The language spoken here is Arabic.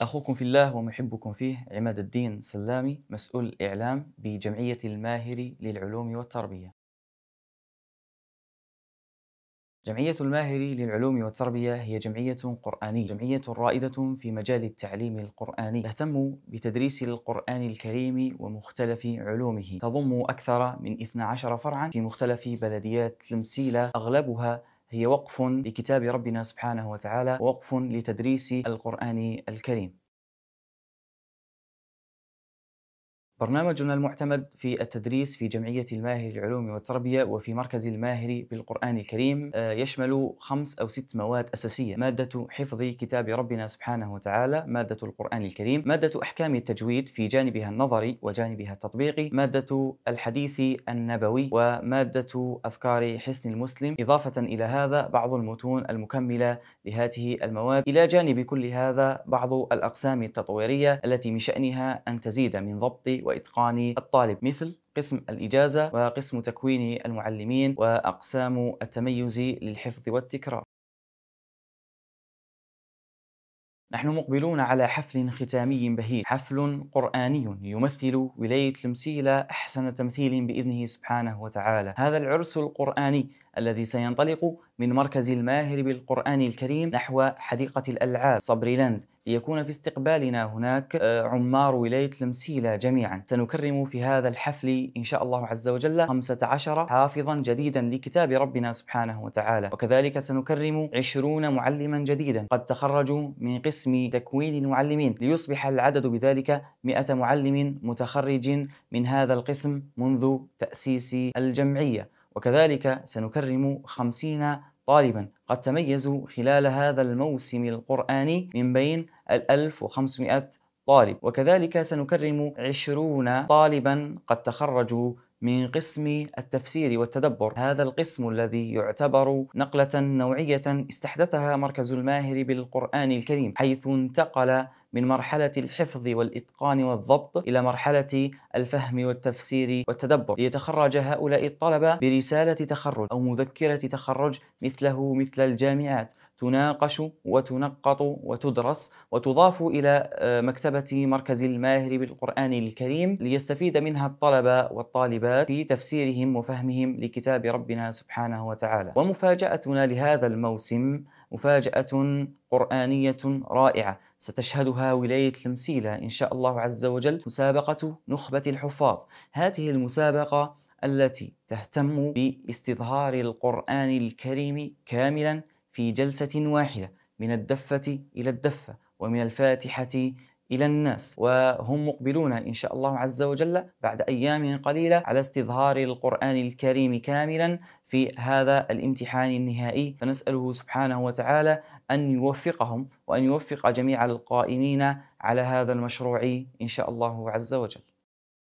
أخوكم في الله ومحبكم فيه عماد الدين سلامي مسؤول الإعلام بجمعية الماهري للعلوم والتربية جمعية الماهري للعلوم والتربية هي جمعية قرآنية جمعية رائدة في مجال التعليم القرآني تهتم بتدريس القرآن الكريم ومختلف علومه تضم أكثر من 12 فرعا في مختلف بلديات تلمسيلة أغلبها هي وقف لكتاب ربنا سبحانه وتعالى ووقف لتدريس القرآن الكريم برنامجنا المعتمد في التدريس في جمعية الماهر للعلوم والتربية وفي مركز الماهر بالقرآن الكريم آه، يشمل خمس أو ست مواد أساسية مادة حفظ كتاب ربنا سبحانه وتعالى مادة القرآن الكريم مادة أحكام التجويد في جانبها النظري وجانبها التطبيقي مادة الحديث النبوي ومادة أذكار حسن المسلم إضافة إلى هذا بعض المتون المكملة لهذه المواد إلى جانب كل هذا بعض الأقسام التطويرية التي من شأنها أن تزيد من ضبط وإتقان الطالب مثل قسم الإجازة وقسم تكوين المعلمين وأقسام التميز للحفظ والتكرار نحن مقبلون على حفل ختامي بهيج حفل قرآني يمثل ولاية المسيلة أحسن تمثيل بإذنه سبحانه وتعالى هذا العرس القرآني الذي سينطلق من مركز الماهر بالقرآن الكريم نحو حديقة الألعاب صبريلاند ليكون في استقبالنا هناك آه، عمار ولاية المسيلة جميعا سنكرم في هذا الحفل إن شاء الله عز وجل 15 حافظا جديدا لكتاب ربنا سبحانه وتعالى وكذلك سنكرم 20 معلما جديدا قد تخرجوا من قسم تكوين المعلمين ليصبح العدد بذلك 100 معلم متخرج من هذا القسم منذ تأسيس الجمعية وكذلك سنكرم خمسين طالبا قد تميزوا خلال هذا الموسم القرآني من بين الألف 1500 طالب وكذلك سنكرم 20 طالبا قد تخرجوا من قسم التفسير والتدبر هذا القسم الذي يعتبر نقلة نوعية استحدثها مركز الماهر بالقرآن الكريم حيث انتقل من مرحلة الحفظ والإتقان والضبط إلى مرحلة الفهم والتفسير والتدبر ليتخرج هؤلاء الطلبة برسالة تخرج أو مذكرة تخرج مثله مثل الجامعات تناقش وتنقط وتدرس وتضاف إلى آه، مكتبة مركز الماهر بالقرآن الكريم ليستفيد منها الطلبة والطالبات في تفسيرهم وفهمهم لكتاب ربنا سبحانه وتعالى ومفاجأتنا لهذا الموسم مفاجأة قرآنية رائعة ستشهدها ولاية المسيلة إن شاء الله عز وجل مسابقة نخبة الحفاظ هذه المسابقة التي تهتم باستظهار القرآن الكريم كاملا في جلسة واحدة من الدفة إلى الدفة ومن الفاتحة إلى الناس وهم مقبلون إن شاء الله عز وجل بعد أيام قليلة على استظهار القرآن الكريم كاملا في هذا الامتحان النهائي فنسأله سبحانه وتعالى أن يوفقهم وأن يوفق جميع القائمين على هذا المشروع إن شاء الله عز وجل